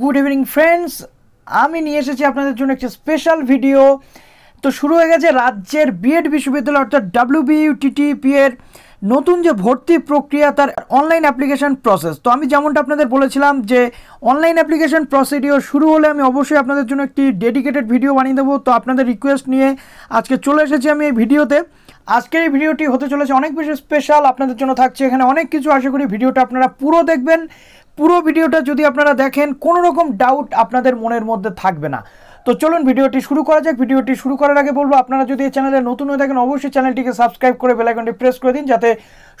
good evening friends আমি নিয়ে এসেছি আপনাদের জন্য একটি স্পেশাল ভিডিও তো শুরু হয়ে গেছে রাজ্যের বিএড বিশ্ববিদ্যালয় অর্থাৎ ডাব্লিউবিউটিটিপি এর নতুন যে ভর্তি প্রক্রিয়া তার অনলাইন অ্যাপ্লিকেশান প্রসেস তো আমি যেমনটা আপনাদের বলেছিলাম যে অনলাইন অ্যাপ্লিকেশান প্রসিডিও শুরু হলে আমি অবশ্যই আপনাদের জন্য একটি ডেডিকেটেড ভিডিও বানিয়ে দেবো তো আপনাদের রিকোয়েস্ট নিয়ে আজকে চলে এসেছি আমি এই ভিডিওতে আজকের এই ভিডিওটি হতে চলেছে অনেক বেশি স্পেশাল আপনাদের জন্য থাকছে এখানে অনেক কিছু আশা করি ভিডিওটা আপনারা পুরো দেখবেন পুরো ভিডিওটা যদি আপনারা দেখেন কোনো রকম ডাউট আপনাদের মনের মধ্যে থাকবে না তো চলুন ভিডিওটি শুরু করা যাক ভিডিওটি শুরু করার আগে বলবো আপনারা যদি এই চ্যানেলে নতুন হয়ে থাকেন অবশ্যই চ্যানেলটিকে সাবস্ক্রাইব করে বেলাইকনটি প্রেস করে দিন যাতে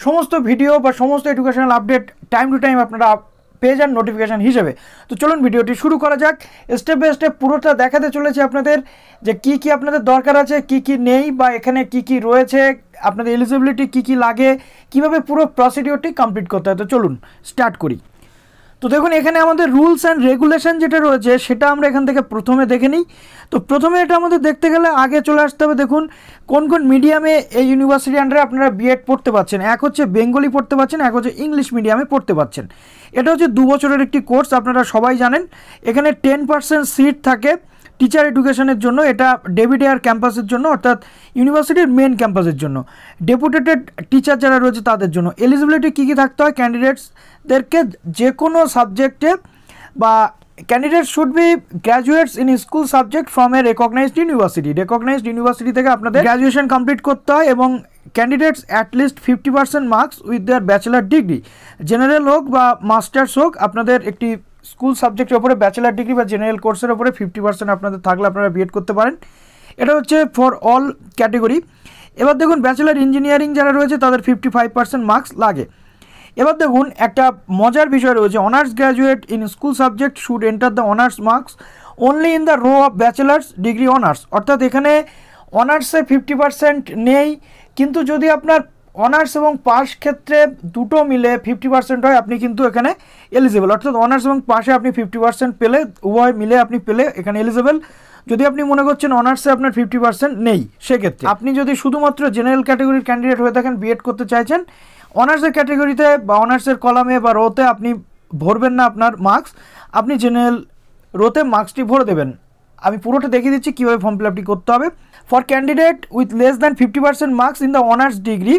সমস্ত ভিডিও বা সমস্ত educational update time to time আপনারা পেয়ে যান নোটিফিকেশান হিসেবে তো চলুন ভিডিওটি শুরু করা যাক স্টেপ বাই স্টেপ পুরোটা দেখাতে চলেছে আপনাদের যে কি কি আপনাদের দরকার আছে কি কি নেই বা এখানে কি কি রয়েছে আপনাদের এলিজিবিলিটি কি কি লাগে কিভাবে পুরো প্রসিডিওরটি কমপ্লিট করতে হয় তো চলুন স্টার্ট করি তো দেখুন এখানে আমাদের রুলস অ্যান্ড রেগুলেশন যেটা রয়েছে সেটা আমরা এখান থেকে প্রথমে দেখে নিই তো প্রথমে এটা আমাদের দেখতে গেলে আগে চলে আসতে হবে দেখুন কোন কোন মিডিয়ামে এই ইউনিভার্সিটি আন্ডারে আপনারা বিএড পড়তে পাচ্ছেন এক হচ্ছে বেঙ্গলি পড়তে পাচ্ছেন এক হচ্ছে ইংলিশ মিডিয়ামে পড়তে পাচ্ছেন এটা হচ্ছে দু বছরের একটি কোর্স আপনারা সবাই জানেন এখানে টেন পার্সেন্ট সিট থাকে টিচার এডুকেশনের জন্য এটা ডেভিড এয়ার ক্যাম্পাসের জন্য অর্থাৎ ইউনিভার্সিটির মেন ক্যাম্পাসের জন্য ডেপুটেটেড টিচার যারা রয়েছে তাদের জন্য এলিজিবিলিটি কী কী থাকতে হয় ক্যান্ডিডেটসদেরকে যে কোনো সাবজেক্টে বা candidate should be graduates in school subject from a recognized university recognized university থেকে আপনাদের গ্র্যাজুয়েশন কমপ্লিট করতে হয় এবং candidates at least fifty percent marks with their bachelor degree general হোক বা মাস্টার্স হোক আপনাদের একটি স্কুল সাবজেক্টের ওপরে ব্যাচেলার ডিগ্রি বা জেনারেল কোর্সের ওপরে ফিফটি পার্সেন্ট আপনাদের থাকলে আপনারা বিএড করতে পারেন এটা হচ্ছে ফর অল ক্যাটেগরি এবার দেখুন ব্যাচেলার ইঞ্জিনিয়ারিং যারা রয়েছে তাদের ফিফটি ফাইভ পার্সেন্ট মার্কস লাগে এবার দেখুন একটা মজার বিষয় রয়েছে honours graduate in school subject should enter the honours marks only in the row of bachelors degree honours অর্থাৎ এখানে অনার্সে ফিফটি পার্সেন্ট নেই কিন্তু যদি আপনার অনার্স এবং পাস ক্ষেত্রে দুটো মিলে ফিফটি পার্সেন্ট হয় আপনি কিন্তু এখানে এলিজেবল অর্থাৎ অনার্স এবং পাশে আপনি ফিফটি পার্সেন্ট পেলে উভয় মিলে আপনি পেলে এখানে এলিজেবল যদি আপনি মনে করছেন অনার্সে আপনার ফিফটি পার্সেন্ট নেই সেক্ষেত্রে আপনি যদি শুধুমাত্র জেনারেল ক্যাটাগরির ক্যান্ডিডেট হয়ে থাকেন বিএড করতে চাইছেন অনার্সের ক্যাটাগরিতে বা অনার্সের কলামে বা রোতে আপনি ভরবেন না আপনার মার্কস আপনি জেনারেল রোতে মার্কসটি ভরে দেবেন আমি পুরোটা দেখিয়ে দিচ্ছি কীভাবে ফর্ম ফিল আপটি করতে হবে for candidate with less than fifty percent marks in the honours degree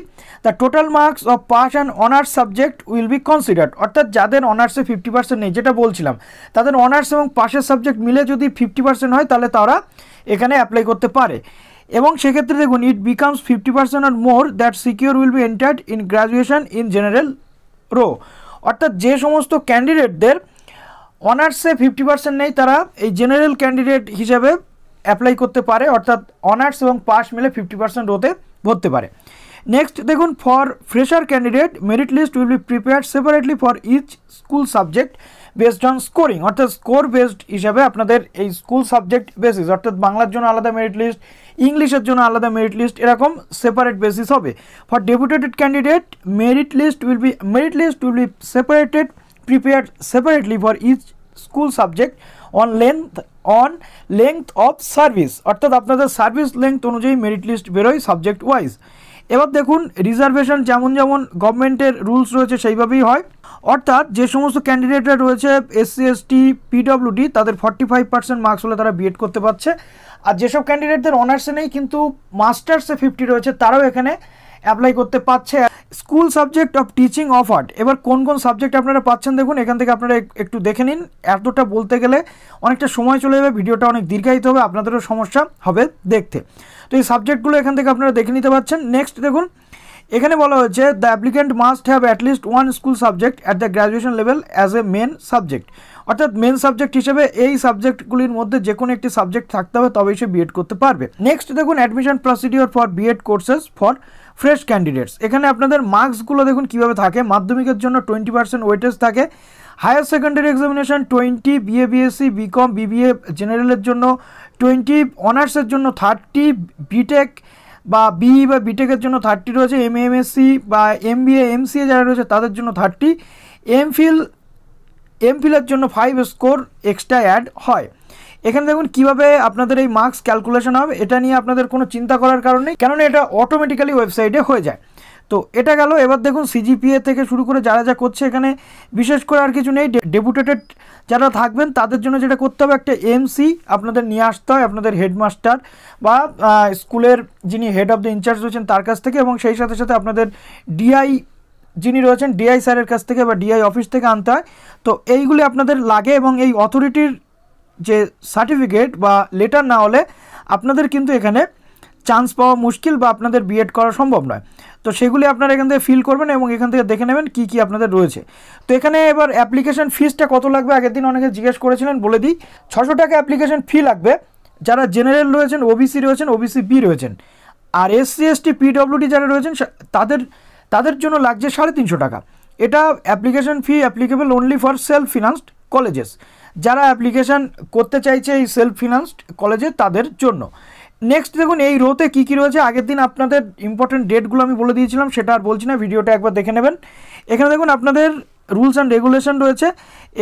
the total marks of pass and honours subject will be considered অর্থাৎ যাদের অনার্সে ফিফটি পার্সেন্ট নেই যেটা বলছিলাম তাদের অনার্স এবং পাশের সাবজেক্ট মিলে যদি ফিফটি পার্সেন্ট হয় তাহলে তারা এখানে অ্যাপ্লাই করতে পারে এবং সেক্ষেত্রে দেখুন it becomes fifty percent or more that secure will be entered in graduation in general row অর্থাৎ যে সমস্ত ক্যান্ডিডেটদের অনার্সে ফিফটি পার্সেন্ট নেই তারা এই জেনারেল ক্যান্ডিডেট হিসাবে অ্যাপ্লাই করতে পারে অর্থাৎ অনার্স এবং পাস মিলে ফিফটি পার্সেন্ট হতে ভরতে পারে নেক্সট দেখুন for fresher candidate merit list will be prepared separately for each school subject based on scoring অর্থাৎ স্কোর বেসড হিসাবে আপনাদের এই স্কুল সাবজেক্ট বেসিস অর্থাৎ বাংলার জন্য আলাদা মেরিট লিস্ট ইংলিশের জন্য আলাদা মেরিট লিস্ট এরকম সেপারেট বেসিস হবে for deputed candidate merit list will be merit list will be separated prepared separately for each school subject on length on length of service অর্থাৎ আপনাদের সার্ভিস লেন্থ অনুযায়ী merit list বেরোয় subject wise এবার দেখুন reservation যেমন যেমন গভর্নমেন্টের rules রয়েছে সেইভাবেই হয় অর্থাৎ যে সমস্ত ক্যান্ডিডেটরা রয়েছে এসসি এসটি পিডব্লিউডি তাদের ফর্টি ফাইভ পার্সেন্ট মার্কস হলে তারা বিএড করতে পারছে আর যেসব ক্যান্ডিডেটদের অনার্সে নেই কিন্তু মাস্টার্সে ফিফটি রয়েছে তারাও এখানে অ্যাপ্লাই করতে পারছে school subject of teaching offered এবার কোন কোন সাবজেক্ট আপনারা পাচ্ছেন দেখুন এখান থেকে আপনারা একটু দেখে নিন এতটা বলতে গেলে অনেকটা সময় চলে যাবে ভিডিওটা অনেক দীর্ঘায়িত হবে আপনাদেরও সমস্যা হবে দেখতে তো এই সাবজেক্টগুলো এখান থেকে আপনারা দেখে নিতে পারছেন নেক্সট দেখুন এখানে বলা হয়েছে the applicant must have at least one school subject at the graduation level as a main subject অর্থাৎ মেন সাবজেক্ট হিসেবে এই সাবজেক্টগুলির মধ্যে যে কোনো একটি সাবজেক্ট থাকতে হবে তবেই সে বিএড করতে পারবে নেক্সট দেখুন admission procedure for BEd courses for fresh candidates এখানে আপনাদের মার্কসগুলো দেখুন কীভাবে থাকে মাধ্যমিকের জন্য টোয়েন্টি পার্সেন্ট ওয়েটেজ থাকে higher secondary examination twenty BA BSc BCom BBA জেনারেলের জন্য টোয়েন্টি অনার্সের জন্য থার্টি বিটেক বা বিই বা বিটেকের জন্য থার্টি রয়েছে এম এমএসসি বা এম বিএ এমসিএ যারা রয়েছে তাদের জন্য থার্টি এমফিল এমফিলের জন্য ফাইভ স্কোর এক্সট্রা অ্যাড হয় এখানে দেখুন কিভাবে আপনাদের এই মার্কস ক্যালকুলেশন হবে এটা নিয়ে আপনাদের কোনো চিন্তা করার কারণ নেই কেননা এটা অটোমেটিক্যালি ওয়েবসাইটে হয়ে যায় তো এটা গেল এবার দেখুন সিজিপিএ থেকে শুরু করে যারা যা করছে এখানে বিশেষ করে আর কিছু নেই ডেপুটেটেড যারা থাকবেন তাদের জন্য যেটা করতে হবে একটা এমসি আপনাদের নিয়ে আসতে হয় আপনাদের হেডমাস্টার বা স্কুলের যিনি হেড অফ দ্য ইনচার্জ রয়েছেন তার কাছ থেকে এবং সেই সাথে সাথে আপনাদের ডিআই যিনি রয়েছেন ডিআই স্যারের কাছ থেকে বা ডিআই অফিস থেকে আনতে হয় তো এইগুলি আপনাদের লাগে এবং এই অথরিটির যে সার্টিফিকেট বা লেটার না হলে আপনাদের কিন্তু এখানে চান্স পাওয়া মুশকিল বা আপনাদের বিএড করা সম্ভব নয় তো সেগুলি আপনারা এখান থেকে ফিল করবেন এবং এখান থেকে দেখে নেবেন কি কি আপনাদের রয়েছে তো এখানে এবার অ্যাপ্লিকেশন ফিসটা কত লাগবে আগের দিন অনেকে জিজ্ঞেস করেছিলেন বলে দিই ছশো টাকা অ্যাপ্লিকেশন ফি লাগবে যারা জেনারেল রয়েছেন ওবিসি রয়েছেন ওবিসি বি রয়েছেন আর এসসি এসটি পিডব্লিউডি যারা রয়েছেন তাদের তাদের জন্য লাগছে সাড়ে তিনশো টাকা এটা application fee applicable only for self financed colleges যারা অ্যাপ্লিকেশান করতে চাইছে এই সেলফ ফিনান্সড কলেজে তাদের জন্য নেক্সট দেখুন এই রোতে কী কী রয়েছে আগের দিন আপনাদের ইম্পর্টেন্ট ডেটগুলো আমি বলে দিয়েছিলাম সেটা আর বলছি না ভিডিওটা একবার দেখে নেবেন এখানে দেখুন আপনাদের রুলস অ্যান্ড রেগুলেশন রয়েছে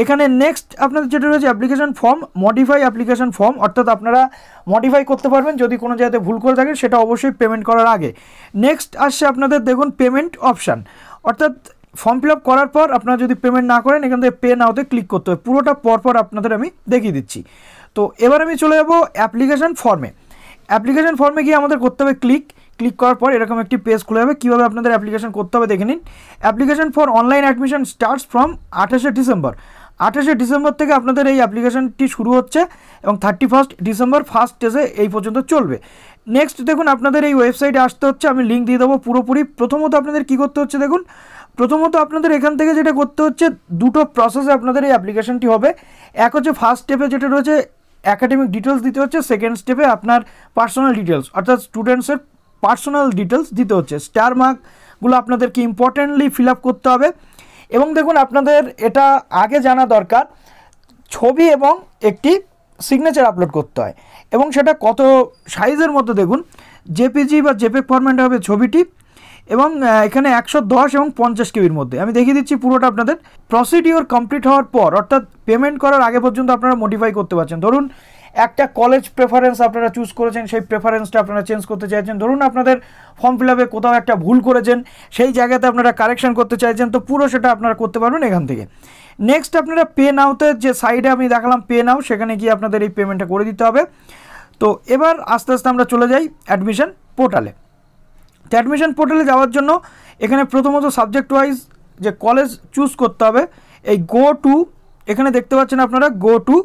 এখানে নেক্সট আপনাদের যেটা রয়েছে application form modify application form অর্থাৎ আপনারা মডিফাই করতে পারবেন যদি কোনো জায়গাতে ভুল করে থাকেন সেটা অবশ্যই পেমেন্ট করার আগে নেক্সট আসছে আপনাদের দেখুন পেমেন্ট অপশান অর্থাৎ ফর্ম ফিল করার পর আপনারা যদি পেমেন্ট না করেন এখান থেকে পে নাওতে ক্লিক করতে হবে পুরোটা পরপর আপনাদের আমি দেখিয়ে দিচ্ছি তো এবার আমি চলে যাব অ্যাপ্লিকেশান ফর্মে অ্যাপ্লিকেশান ফর্মে গিয়ে আমাদের করতে হবে ক্লিক ক্লিক করার পর এরকম একটি পেজ খুলে যাবে কীভাবে আপনাদের অ্যাপ্লিকেশান করতে হবে দেখে নিন application for online admission starts from আঠাশে ডিসেম্বর আঠাশে ডিসেম্বর থেকে আপনাদের এই অ্যাপ্লিকেশানটি শুরু হচ্ছে এবং থার্টি ফার্স্ট ডিসেম্বর ফার্স্ট ডেজে এই পর্যন্ত চলবে নেক্সট দেখুন আপনাদের এই ওয়েবসাইটে আসতে হচ্ছে আমি লিঙ্ক দিয়ে দেবো পুরোপুরি প্রথমত আপনাদের কী করতে হচ্ছে দেখুন প্রথমত আপনাদের এখান থেকে যেটা করতে হচ্ছে দুটো প্রসেসে আপনাদের এই অ্যাপ্লিকেশনটি হবে এক হচ্ছে ফার্স্ট স্টেপে যেটা রয়েছে অ্যাকাডেমিক ডিটেলস দিতে হচ্ছে সেকেন্ড স্টেপে আপনার পার্সোনাল ডিটেলস অর্থাৎ স্টুডেন্টসের পার্সোনাল ডিটেলস দিতে হচ্ছে স্টার মার্কগুলো আপনাদেরকে ইম্পর্টেন্টলি ফিল আপ করতে হবে এবং দেখুন আপনাদের এটা আগে জানা দরকার ছবি এবং একটি সিগনেচার আপলোড করতে হয় এবং সেটা কত সাইজের মতো দেখুন জেপিজি বা জেপেক ফরম্যান্ট হবে ছবিটি এবং এখানে একশো দশ এবং পঞ্চাশ কেবির মধ্যে আমি দেখিয়ে দিচ্ছি পুরোটা আপনাদের প্রসিডিওর কমপ্লিট হওয়ার পর অর্থাৎ পেমেন্ট করার আগে পর্যন্ত আপনারা মডিফাই করতে পারছেন ধরুন একটা কলেজ প্রেফারেন্স আপনারা চুজ করেছেন সেই প্রেফারেন্সটা আপনারা চেঞ্জ করতে চাইছেন ধরুন আপনাদের ফর্ম ফিল আপে কোথাও একটা ভুল করেছেন সেই জায়গাতে আপনারা কারেকশন করতে চাইছেন তো পুরো সেটা আপনারা করতে পারবেন এখান থেকে নেক্সট আপনারা পে নাওতে যে সাইডে আমি দেখালাম পে নাও সেখানে গিয়ে আপনাদের এই পেমেন্টটা করে দিতে হবে তো এবার আস্তে আস্তে আমরা চলে যাই অ্যাডমিশন পোর্টালে তো অ্যাডমিশন পোর্টালে যাওয়ার জন্য এখানে প্রথমত সাবজেক্ট ওয়াইজ যে কলেজ চুজ করতে হবে এই গো টু এখানে দেখতে পাচ্ছেন আপনারা go to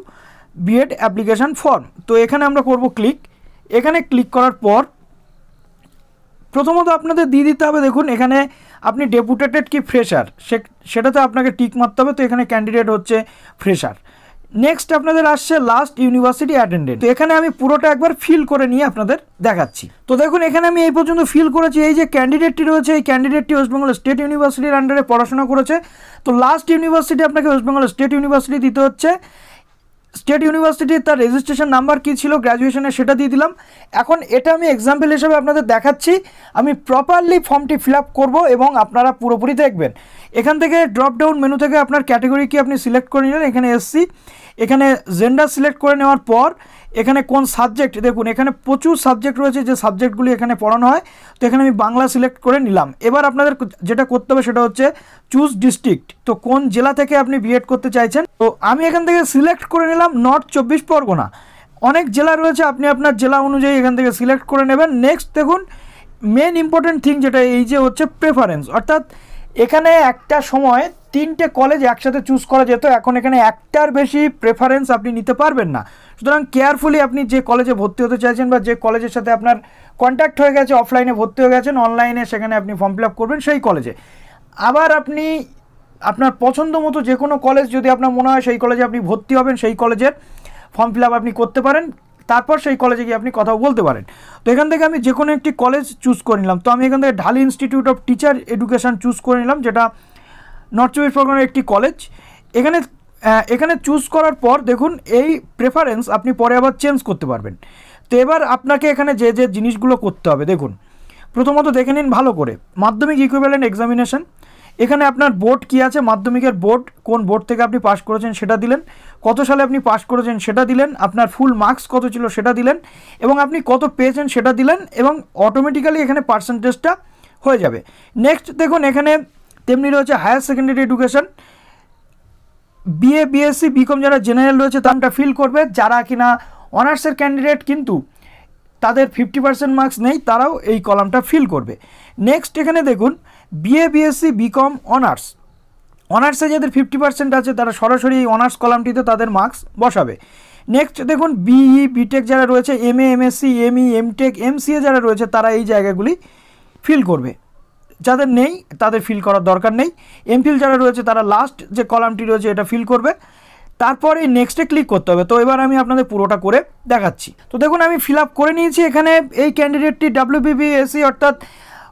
BEd application form তো এখানে আমরা করব ক্লিক এখানে ক্লিক করার পর প্রথমত আপনাদের দিয়ে দিতে হবে দেখুন এখানে আপনি ডেপুটেটেড কি ফ্রেশার সেটাতে আপনাকে টিক মারতে হবে তো এখানে ক্যান্ডিডেট হচ্ছে ফ্রেশার নেক্সট আপনাদের আসছে লাস্ট ইউনিভার্সিটি অ্যাটেন্ডেন্ট তো এখানে আমি পুরোটা একবার ফিল করে নিয়ে আপনাদের দেখাচ্ছি তো দেখুন এখানে আমি এই পর্যন্ত ফিল করেছি এই যে ক্যান্ডিডেটটি রয়েছে এই ক্যান্ডিডেটটি ওয়েস্টবেঙ্গল স্টেট ইউনিভার্সিটির আন্ডারে পড়াশোনা করেছে তো লাস্ট ইউনিভার্সিটি আপনাকে ওয়েস্টবেঙ্গল স্টেট ইউনিভার্সিটি দিতে হচ্ছে স্টেট ইউনিভার্সিটির তার রেজিস্ট্রেশন নাম্বার কী ছিল গ্র্যাজুয়েশনে সেটা দিয়ে দিলাম এখন এটা আমি এক্সাম্পল হিসেবে আপনাদের দেখাচ্ছি আমি প্রপারলি ফর্মটি ফিল আপ করবো এবং আপনারা পুরোপুরি দেখবেন এখান থেকে ড্রপ ডাউন মেনু থেকে আপনার ক্যাটাগরি কি আপনি সিলেক্ট করে নিলেন এখানে এসসি এখানে জেন্ডার সিলেক্ট করে নেওয়ার পর এখানে কোন সাবজেক্ট দেখুন এখানে প্রচুর সাবজেক্ট রয়েছে যে সাবজেক্টগুলি এখানে পড়ানো হয় তো এখানে আমি বাংলা সিলেক্ট করে নিলাম এবার আপনাদের যেটা করতে হবে সেটা হচ্ছে চুজ ডিস্ট্রিক্ট তো কোন জেলা থেকে আপনি বিএড করতে চাইছেন তো আমি এখান থেকে সিলেক্ট করে নিলাম নর্থ চব্বিশ পরগনা অনেক জেলা রয়েছে আপনি আপনার জেলা অনুযায়ী এখান থেকে সিলেক্ট করে নেবেন নেক্সট দেখুন মেন ইম্পর্ট্যান্ট থিং যেটা এই যে হচ্ছে প্রেফারেন্স অর্থাৎ এখানে একটা সময় তিনটে কলেজ একসাথে চুজ করা যেত এখন এখানে একটার বেশি প্রেফারেন্স আপনি নিতে পারবেন না সুতরাং কেয়ারফুলি আপনি যে কলেজে ভর্তি হতে চাইছেন বা যে কলেজের সাথে আপনার কন্ট্যাক্ট হয়ে গেছে অফলাইনে ভর্তি হয়ে গেছেন অনলাইনে সেখানে আপনি ফর্ম ফিল আপ করবেন সেই কলেজে আবার আপনি আপনার পছন্দ মতো যে কোনো কলেজ যদি আপনার মনে হয় সেই কলেজে আপনি ভর্তি হবেন সেই কলেজের ফর্ম ফিল আপ আপনি করতে পারেন তারপর সেই কলেজে গিয়ে আপনি কথা বলতে পারেন তো এখান থেকে আমি যে কোনো একটি কলেজ চুজ করে নিলাম তো আমি এখান থেকে Dhali institute of teacher education choose করে নিলাম যেটা নর্থ চব্বিশ পরগনার একটি কলেজ এখানে এখানে চুজ করার পর দেখুন এই প্রেফারেন্স আপনি পরে আবার চেঞ্জ করতে পারবেন তো এবার আপনাকে এখানে যে যে জিনিসগুলো করতে হবে দেখুন প্রথমত দেখে নিন ভালো করে মাধ্যমিক ইকুইভ্যালেন্ট এক্সামিনেশান এখানে আপনার বোর্ড কি আছে মাধ্যমিকের বোর্ড কোন বোর্ড থেকে আপনি পাশ করেছেন সেটা দিলেন কত সালে আপনি পাশ করেছেন সেটা দিলেন আপনার ফুল মার্কস কত ছিল সেটা দিলেন এবং আপনি কত পেয়েছেন সেটা দিলেন এবং অটোমেটিক্যালি এখানে পার্সেন্টেজটা হয়ে যাবে নেক্সট দেখুন এখানে তেমনি রয়েছে higher secondary education BA BSc BCom যারা জেনারেল রয়েছে তারটা ফিল করবে যারা কিনা অনার্সের ক্যান্ডিডেট কিন্তু তাদের ফিফটি পার্সেন্ট মার্কস নেই তারাও এই কলামটা ফিল করবে নেক্সট এখানে দেখুন বিএ বিএসসি বিকম অনার্স অনার্সে যাদের ফিফটি পার্সেন্ট আছে তারা সরাসরি এই অনার্স কলামটিতে তাদের মার্কস বসাবে নেক্সট দেখুন বিই বিটেক e, যারা রয়েছে M A M M ME MTech এ যারা রয়েছে তারা এই জায়গাগুলি ফিল করবে যাদের নেই তাদের ফিল করার দরকার নেই এম ফিল যারা রয়েছে তারা লাস্ট যে কলামটি রয়েছে এটা ফিল করবে তারপরে নেক্সটে ক্লিক করতে হবে তো এবার আমি আপনাদের পুরোটা করে দেখাচ্ছি তো দেখুন আমি ফিল করে নিয়েছি এখানে এই ক্যান্ডিডেটটি ডাব্লিউবিবিএসসি e, অর্থাৎ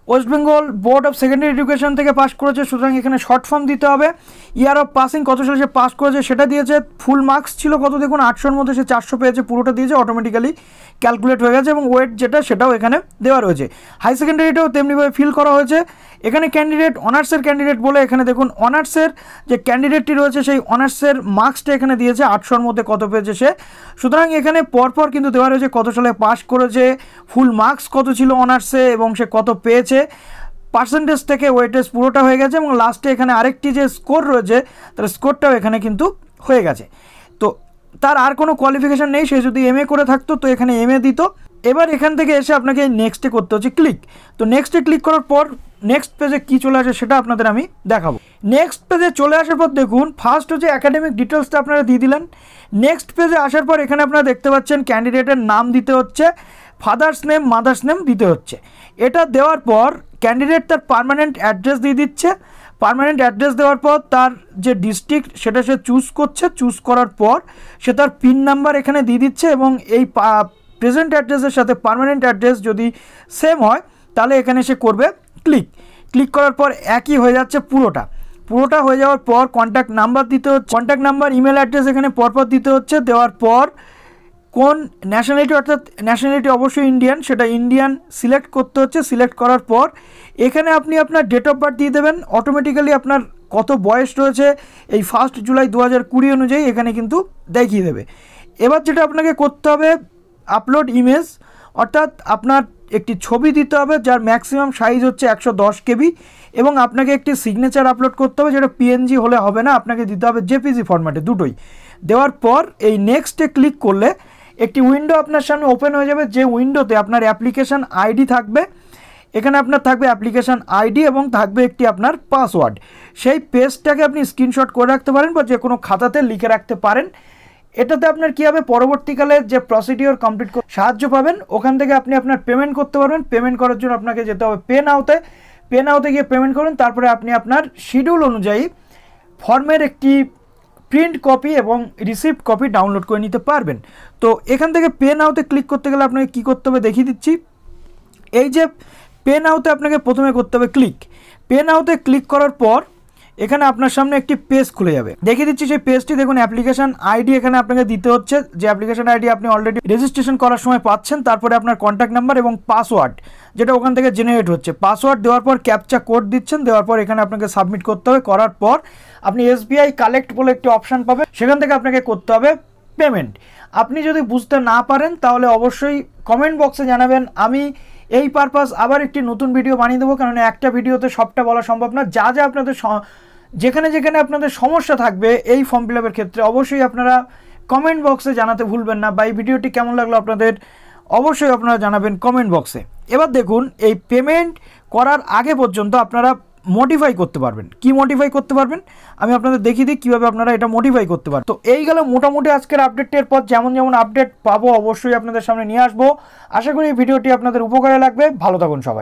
West Bengal board of secondary education থেকে পাস করেছে সুতরাং এখানে শর্ট ফর্ম দিতে হবে ইয়ার অফ পাসিং কত সালে সে পাস করেছে সেটা দিয়েছে ফুল মার্কস ছিল কত দেখুন আটশোর মধ্যে সে চারশো পেয়েছে পুরোটা দিয়েছে অটোমেটিক্যালি ক্যালকুলেট হয়ে গেছে এবং ওয়েট যেটা সেটাও এখানে দেওয়া রয়েছে হাই সেকেন্ডারিটাও তেমনিভাবে ফিল করা হয়েছে এখানে ক্যান্ডিডেট অনার্সের ক্যান্ডিডেট বলে এখানে দেখুন অনার্সের যে ক্যান্ডিডেটটি রয়েছে সেই অনার্সের মার্কসটা এখানে দিয়েছে আটশোর মধ্যে কত পেয়েছে সে সুতরাং এখানে পরপর কিন্তু দেওয়া রয়েছে কত সালে পাশ করেছে ফুল মার্কস কত ছিল অনার্সে এবং সে কত পেয়েছে পার্সেন্টেজ থেকে ওয়েটেজ পুরোটা হয়ে গেছে এবং লাস্টে এখানে আরেকটি যে স্কোর রয়েছে তার স্কোরটাও এখানে কিন্তু হয়ে গেছে তো তার আর কোনো কোয়ালিফিকেশান নেই সে যদি এম করে থাকতো তো এখানে এম দিত এবার এখান থেকে এসে আপনাকে নেক্সটে করতে হচ্ছে ক্লিক তো নেক্সটে ক্লিক করার পর নেক্সট পেজে কি চলে আসে সেটা আপনাদের আমি দেখাবো নেক্সট পেজে চলে আসার পর দেখুন ফার্স্ট হচ্ছে অ্যাকাডেমিক ডিটেলসটা আপনারা দিয়ে দিলেন নেক্সট পেজে আসার পর এখানে আপনারা দেখতে পাচ্ছেন ক্যান্ডিডেটের নাম দিতে হচ্ছে ফাদার্স নেম মাদার্স নেম দিতে হচ্ছে এটা দেওয়ার পর ক্যান্ডিডেট তার পারমানেন্ট অ্যাড্রেস দিয়ে দিচ্ছে পারমানেন্ট অ্যাড্রেস দেওয়ার পর তার যে ডিস্ট্রিক্ট সেটা সে চুজ করছে চুজ করার পর সে তার পিন নাম্বার এখানে দিয়ে দিচ্ছে এবং এই প্রেজেন্ট অ্যাড্রেসের সাথে পারমানেন্ট অ্যাড্রেস যদি সেম হয় তাহলে এখানে সে করবে ক্লিক ক্লিক করার পর একই হয়ে যাচ্ছে পুরোটা পুরোটা হয়ে যাওয়ার পর কন্ট্যাক্ট নাম্বার দিতে হচ্ছে কন্ট্যাক্ট নাম্বার ইমেল অ্যাড্রেস এখানে পরপর দিতে হচ্ছে দেওয়ার পর কোন ন্যাশনালিটি অর্থাৎ ন্যাশনালিটি অবশ্যই ইন্ডিয়ান সেটা ইন্ডিয়ান সিলেক্ট করতে হচ্ছে সিলেক্ট করার পর এখানে আপনি আপনার ডেট অফ বার্থ দিয়ে দেবেন অটোমেটিক্যালি আপনার কত বয়স রয়েছে এই ফার্স্ট জুলাই দু অনুযায়ী এখানে কিন্তু দেখিয়ে দেবে এবার যেটা আপনাকে করতে হবে আপলোড ইমেজ অর্থাৎ আপনার একটি ছবি দিতে হবে যার ম্যাক্সিমাম সাইজ হচ্ছে একশো দশ কেবি এবং আপনাকে একটি সিগনেচার আপলোড করতে হবে যেটা পিএনজি হলে হবে না আপনাকে দিতে হবে জেপিজি ফরম্যাটে দুটোই দেওয়ার পর এই নেক্সটে ক্লিক করলে একটি উইন্ডো আপনার সামনে ওপেন হয়ে যাবে যে উইন্ডোতে আপনার অ্যাপ্লিকেশান আইডি থাকবে এখানে আপনার থাকবে অ্যাপ্লিকেশান আইডি এবং থাকবে একটি আপনার পাসওয়ার্ড সেই পেজটাকে আপনি স্ক্রিনশট করে রাখতে পারেন বা যে কোনো খাতাতে লিখে রাখতে পারেন এটাতে আপনার কি হবে পরবর্তীকালে যে প্রসিডিওর কমপ্লিট সাহায্য পাবেন ওখান থেকে আপনি আপনার পেমেন্ট করতে পারবেন পেমেন্ট করার জন্য আপনাকে যেতে হবে পেন আউতে পেন আউতে গিয়ে পেমেন্ট করুন তারপরে আপনি আপনার শিডিউল অনুযায়ী ফর্মের একটি প্রিন্ট কপি এবং রিসিপ্ট কপি ডাউনলোড করে নিতে পারবেন তো এখান থেকে পে নাওতে ক্লিক করতে গেলে আপনাকে কী করতে হবে দেখিয়ে দিচ্ছি এই যে পে নাওতে আপনাকে প্রথমে করতে হবে ক্লিক পে নাওতে ক্লিক করার পর এখানে আপনার সামনে একটি পেজ খুলে যাবে দেখে দিচ্ছি সেই পেজটি দেখুন অ্যাপ্লিকেশন আইডি এখানে আপনাকে দিতে হচ্ছে যে অ্যাপ্লিকেশন আইডি আপনি অলরেডি রেজিস্ট্রেশন করার সময় পাচ্ছেন তারপরে আপনার কন্ট্যাক্ট নাম্বার এবং পাসওয়ার্ড যেটা ওখান থেকে জেনারেট হচ্ছে পাসওয়ার্ড দেওয়ার পর ক্যাপচা কোড দিচ্ছেন দেওয়ার পর এখানে আপনাকে সাবমিট করতে হবে করার পর আপনি এসবিআই কালেক্ট বলে একটি অপশান পাবে সেখান থেকে আপনাকে করতে হবে পেমেন্ট আপনি যদি বুঝতে না পারেন তাহলে অবশ্যই কমেন্ট বক্সে জানাবেন আমি এই পারপাস আবার একটি নতুন ভিডিও বানিয়ে দেবো কারণ একটা ভিডিওতে সবটা বলা সম্ভব না যা যা আপনাদের যেখানে যেখানে আপনাদের সমস্যা থাকবে এই ফর্ম ফিল ক্ষেত্রে অবশ্যই আপনারা কমেন্ট বক্সে জানাতে ভুলবেন না বা এই ভিডিওটি কেমন লাগলো আপনাদের অবশ্যই আপনারা জানাবেন কমেন্ট বক্সে এবার দেখুন এই পেমেন্ট করার আগে পর্যন্ত আপনারা মডিফাই করতে পারবেন কি মডিফাই করতে পারবেন আমি আপনাদের দেখিয়ে দিই কীভাবে আপনারা এটা মডিফাই করতে পারেন তো এই গেল মোটামুটি আজকের আপডেটের পর যেমন যেমন আপডেট পাবো অবশ্যই আপনাদের সামনে নিয়ে আসবো আশা করি এই ভিডিওটি আপনাদের উপকারে লাগবে ভালো থাকুন সবাই